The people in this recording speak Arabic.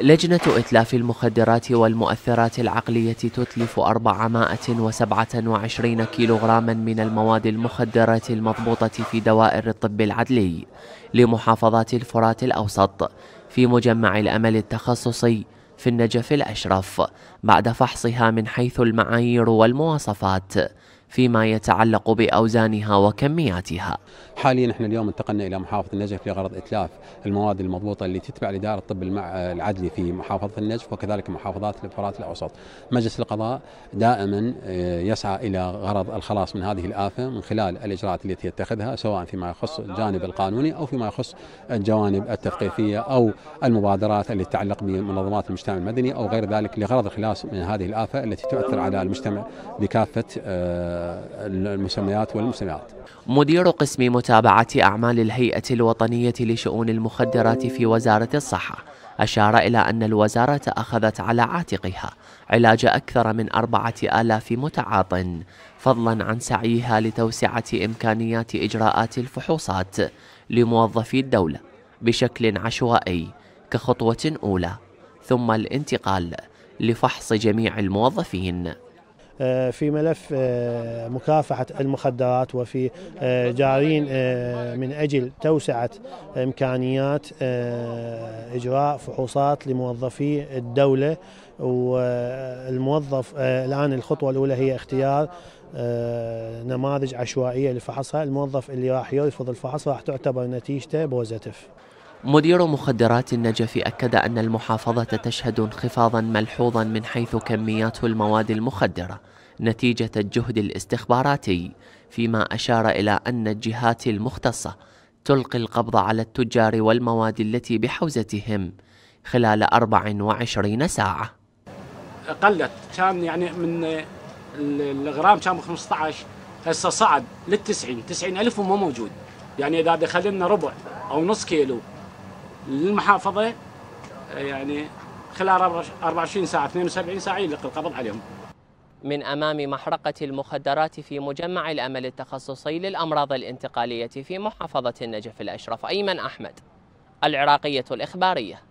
لجنة إتلاف المخدرات والمؤثرات العقلية تتلف 427 كيلوغراما من المواد المخدرة المضبوطة في دوائر الطب العدلي لمحافظات الفرات الأوسط في مجمع الأمل التخصصي في النجف الأشرف بعد فحصها من حيث المعايير والمواصفات فيما يتعلق بأوزانها وكمياتها حاليا احنا اليوم انتقلنا إلى محافظة النجف لغرض إتلاف المواد المضبوطة اللي تتبع لدار الطب العدلي في محافظة النجف وكذلك محافظات الفرات الأوسط مجلس القضاء دائما آه، يسعى إلى غرض الخلاص من هذه الآفة من خلال الإجراءات التي يتخذها سواء فيما يخص الجانب القانوني أو فيما يخص الجوانب التثقيفية أو المبادرات التي تتعلق بمنظمات المجتمع المدني أو غير ذلك لغرض الخلاص من هذه الآفة التي تؤثر على المجتمع بكافة آه، المسميات والمسميات مدير قسم متابعة أعمال الهيئة الوطنية لشؤون المخدرات في وزارة الصحة أشار إلى أن الوزارة أخذت على عاتقها علاج أكثر من أربعة آلاف متعاط فضلا عن سعيها لتوسعة إمكانيات إجراءات الفحوصات لموظفي الدولة بشكل عشوائي كخطوة أولى ثم الانتقال لفحص جميع الموظفين آه، في ملف آه، مكافحة المخدرات وفي آه، جارين من أجل توسعة إمكانيات إجراء فحوصات لموظفي الدولة والموظف الآن الخطوة الأولى هي اختيار نماذج عشوائية لفحصها الموظف اللي راح يرفض الفحص راح تعتبر نتيجته بوزيتيف مدير مخدرات النجف أكد أن المحافظة تشهد انخفاضا ملحوظا من حيث كميات المواد المخدرة نتيجة الجهد الاستخباراتي فيما أشار إلى أن الجهات المختصة تلقي القبض على التجار والمواد التي بحوزتهم خلال 24 ساعة قلت كان يعني من الغرام كان 15 هسه صعد لل 90 90 ألف وما موجود يعني إذا دخل لنا ربع أو نص كيلو للمحافظة يعني خلال 24 ساعة 72 ساعة يلقي القبض عليهم من أمام محرقة المخدرات في مجمع الأمل التخصصي للأمراض الانتقالية في محافظة النجف الأشرف أيمن أحمد العراقية الإخبارية